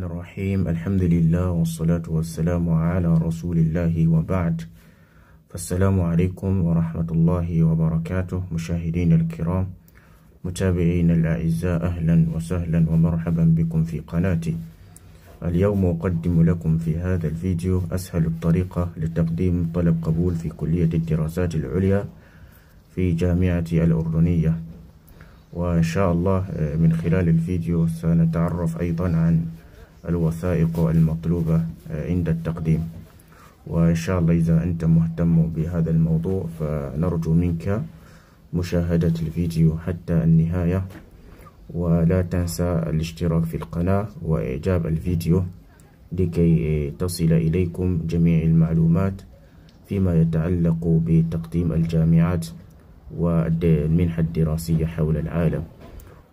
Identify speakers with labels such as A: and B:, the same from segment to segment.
A: الرحمن الرحيم الحمد لله والصلاة والسلام على رسول الله وبعد فالسلام عليكم ورحمة الله وبركاته مشاهدين الكرام متابعين الأعزاء أهلا وسهلا ومرحبا بكم في قناتي اليوم أقدم لكم في هذا الفيديو أسهل الطريقة لتقديم طلب قبول في كلية الدراسات العليا في جامعة الأردنية وإن شاء الله آه، من خلال الفيديو سنتعرف أيضا عن الوثائق المطلوبة آه، عند التقديم وإن شاء الله إذا أنت مهتم بهذا الموضوع فنرجو منك مشاهدة الفيديو حتى النهاية ولا تنسى الاشتراك في القناة وإعجاب الفيديو لكي تصل إليكم جميع المعلومات فيما يتعلق بتقديم الجامعات والمنحة الدراسية حول العالم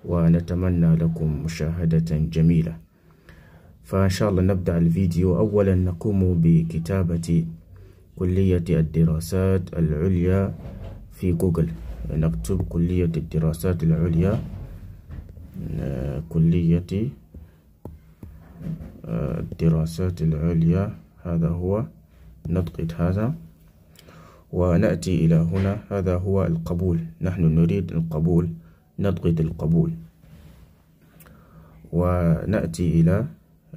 A: ونتمنى لكم مشاهدة جميلة فإن شاء الله نبدأ الفيديو أولا نقوم بكتابة كلية الدراسات العليا في جوجل نكتب كلية الدراسات العليا كلية الدراسات العليا هذا هو نضغط هذا ونأتي إلى هنا هذا هو القبول نحن نريد القبول نضغط القبول ونأتي إلى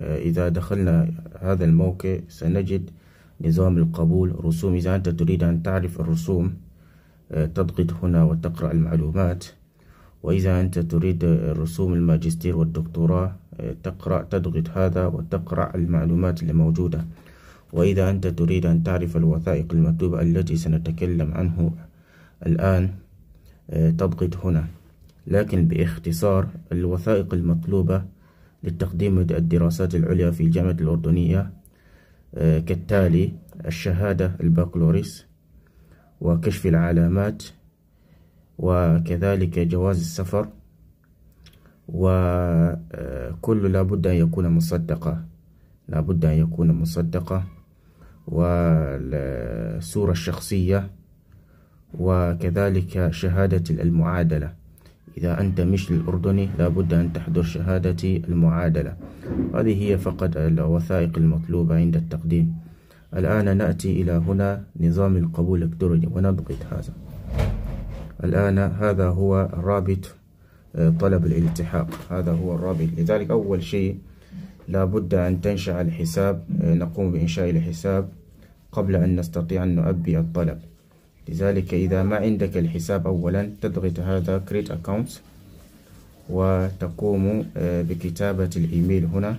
A: آه، إذا دخلنا هذا الموقع سنجد نظام القبول رسوم إذا أنت تريد أن تعرف الرسوم آه، تضغط هنا وتقرأ المعلومات وإذا أنت تريد رسوم الماجستير والدكتوراه آه، تقرأ تضغط هذا وتقرأ المعلومات الموجودة وإذا أنت تريد أن تعرف الوثائق المكتوبة التي سنتكلم عنه الآن تضغط هنا لكن باختصار الوثائق المطلوبة للتقديم الدراسات العليا في الجامعة الأردنية آه، كالتالي الشهادة البكالوريوس وكشف العلامات وكذلك جواز السفر وكل آه، لابد أن يكون مصدقة لابد أن يكون مصدقة والصورة الشخصية وكذلك شهادة المعادلة إذا أنت مش الأردني لابد أن تحضر شهادة المعادلة هذه هي فقط الوثائق المطلوبة عند التقديم الآن نأتي إلى هنا نظام القبول الإلكتروني ونضغط هذا الآن هذا هو رابط آه، طلب الالتحاق هذا هو الرابط لذلك أول شيء لابد أن تنشأ الحساب آه، نقوم بإنشاء الحساب قبل أن نستطيع أن نؤبي الطلب لذلك إذا ما عندك الحساب أولا تضغط هذا create account وتقوم آه، بكتابة الإيميل هنا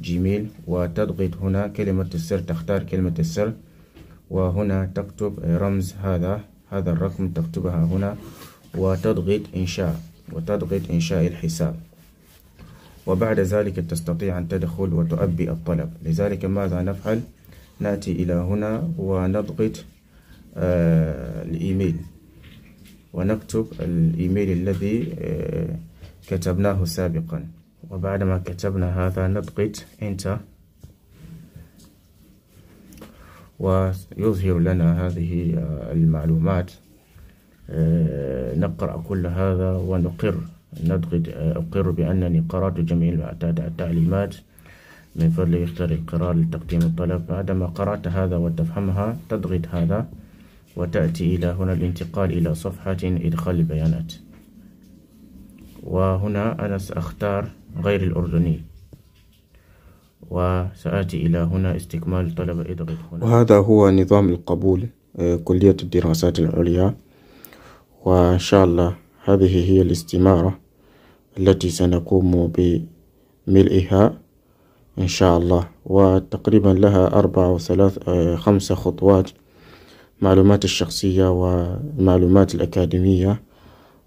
A: جيميل وتضغط هنا كلمة السر تختار كلمة السر وهنا تكتب رمز هذا هذا الرقم تكتبها هنا وتضغط إنشاء وتضغط إنشاء الحساب وبعد ذلك تستطيع أن تدخل وتؤبي الطلب لذلك ماذا نفعل نأتي إلى هنا ونضغط آه، الإيميل ونكتب الإيميل الذي آه، كتبناه سابقا وبعدما كتبنا هذا نضغط Enter ويظهر لنا هذه آه، المعلومات نقرأ كل هذا ونقر نضغط أقر بأنني قرأت جميع التعليمات من فضل اختر القرار لتقديم الطلب بعدما قرأت هذا وتفهمها تضغط هذا وتأتي إلى هنا الانتقال إلى صفحة إدخال البيانات وهنا أنا سأختار غير الأردني وسآتي إلى هنا استكمال طلب إدخال هنا وهذا هو نظام القبول آه، كلية الدراسات العليا وإن شاء الله هذه هي الاستمارة التي سنقوم بملئها إن شاء الله وتقريبا لها أربع وثلاث آه، خمس خطوات معلومات الشخصية والمعلومات الأكاديمية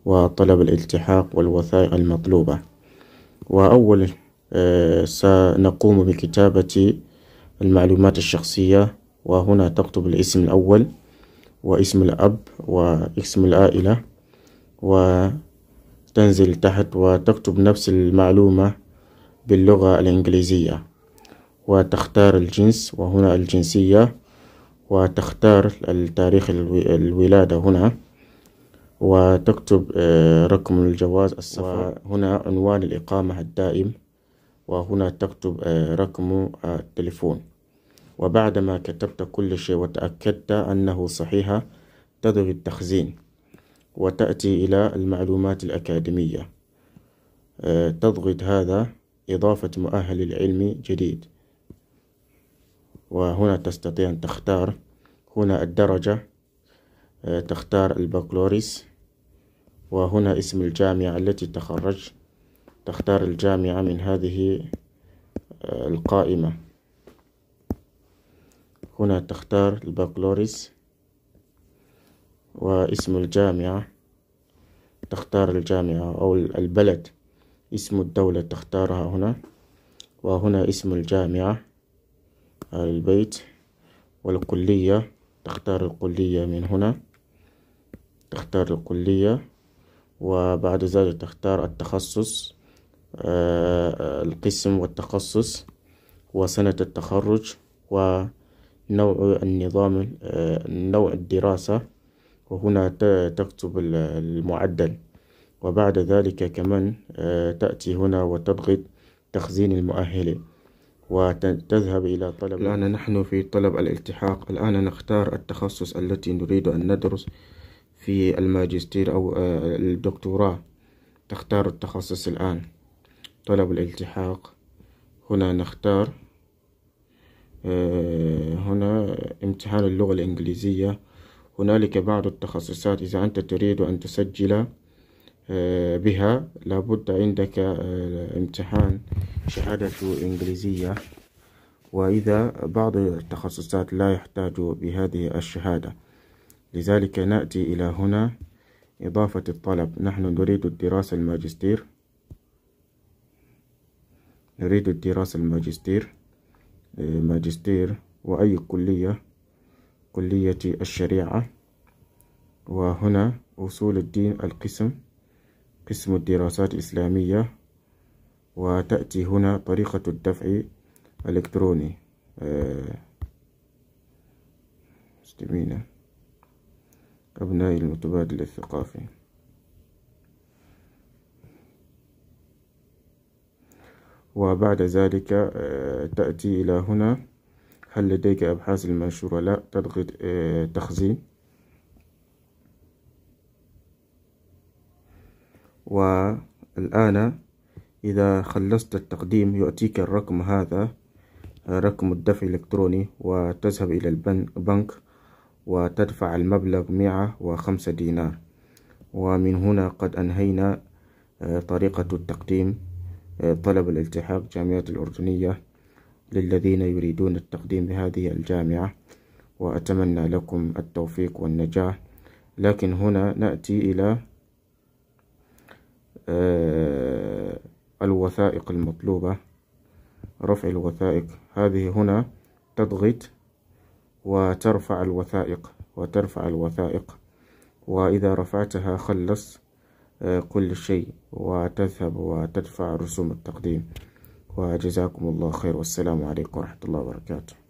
A: وطلب الالتحاق والوثائق المطلوبة وأول آه، سنقوم بكتابة المعلومات الشخصية وهنا تكتب الاسم الأول واسم الأب واسم العائلة و تنزل تحت وتكتب نفس المعلومة باللغة الإنجليزية وتختار الجنس وهنا الجنسية وتختار التاريخ الولادة هنا وتكتب آه، رقم الجواز السفر هنا عنوان الإقامة الدائم وهنا تكتب آه، رقم آه، التليفون وبعدما كتبت كل شيء وتأكدت أنه صحيحة تضغط التخزين وتأتي إلى المعلومات الأكاديمية تضغط هذا إضافة مؤهل العلمي جديد وهنا تستطيع أن تختار هنا الدرجة آه، تختار البكالوريوس وهنا اسم الجامعة التي تخرج تختار الجامعة من هذه آه، القائمة هنا تختار البكالوريوس واسم الجامعة تختار الجامعة أو البلد اسم الدولة تختارها هنا وهنا اسم الجامعة البيت والقلية تختار القلية من هنا تختار القلية وبعد ذلك تختار التخصص آه، القسم والتخصص وسنة التخرج ونوع النظام آه، نوع الدراسة وهنا تكتب المعدل وبعد ذلك كمان آه، تأتي هنا وتضغط تخزين المؤهلين وتذهب إلى طلب الآن نحن في طلب الالتحاق الآن نختار التخصص التي نريد أن ندرس في الماجستير أو آه، الدكتوراه تختار التخصص الآن طلب الالتحاق هنا نختار آه، هنا امتحان اللغة الإنجليزية هنالك بعض التخصصات إذا أنت تريد أن تسجل آه، بها لابد عندك امتحان شهادة إنجليزية وإذا بعض التخصصات لا يحتاج بهذه الشهادة لذلك نأتي إلى هنا إضافة الطلب نحن نريد الدراسة الماجستير نريد الدراسة الماجستير آه، ماجستير وأي كلية كلية الشريعة وهنا أصول الدين القسم قسم الدراسات الإسلامية وتأتي هنا طريقة الدفع الإلكتروني آه، مستمينة أبناء المتبادل الثقافي وبعد ذلك آه، تأتي إلى هنا هل لديك أبحاث المنشورة لا تضغط آه، تخزين والآن إذا خلصت التقديم يؤتيك الرقم هذا رقم الدفع الإلكتروني وتذهب إلى البنك وتدفع المبلغ مئة وخمسة دينار ومن هنا قد أنهينا آه، طريقة التقديم آه، طلب الالتحاق جامعة الأردنية للذين يريدون التقديم بهذه الجامعة وأتمنى لكم التوفيق والنجاح لكن هنا نأتي إلى آه، الوثائق المطلوبة رفع الوثائق هذه هنا تضغط وترفع الوثائق وترفع الوثائق وإذا رفعتها خلص آه، كل شيء وتذهب وتدفع رسوم التقديم وجزاكم الله خير والسلام عليكم ورحمة الله وبركاته